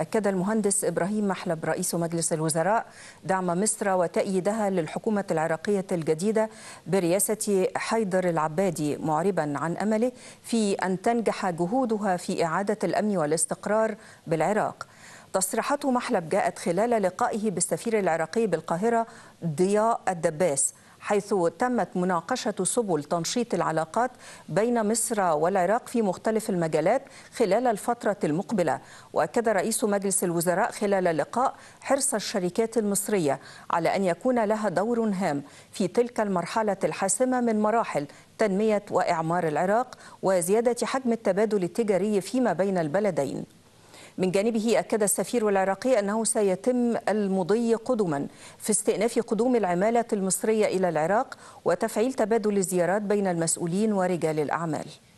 أكد المهندس إبراهيم محلب رئيس مجلس الوزراء دعم مصر وتأييدها للحكومة العراقية الجديدة برئاسة حيدر العبادي معربا عن أمله في أن تنجح جهودها في إعادة الأمن والاستقرار بالعراق تصريحات محلب جاءت خلال لقائه بالسفير العراقي بالقاهرة ضياء الدباس حيث تمت مناقشة سبل تنشيط العلاقات بين مصر والعراق في مختلف المجالات خلال الفترة المقبلة وأكد رئيس مجلس الوزراء خلال اللقاء حرص الشركات المصرية على أن يكون لها دور هام في تلك المرحلة الحاسمة من مراحل تنمية وإعمار العراق وزيادة حجم التبادل التجاري فيما بين البلدين من جانبه أكد السفير العراقي أنه سيتم المضي قدما في استئناف قدوم العمالة المصرية إلى العراق وتفعيل تبادل الزيارات بين المسؤولين ورجال الأعمال